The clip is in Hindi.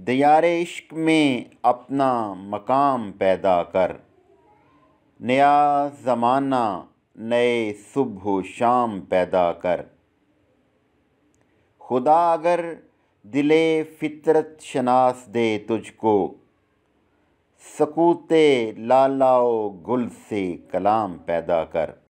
दियार इश्क में अपना मकाम पैदा कर नया ज़माना नए सुबह शाम पैदा कर खुदा अगर दिले फितरत शनास दे तुझको सकूते लालाओ गुल से कलाम पैदा कर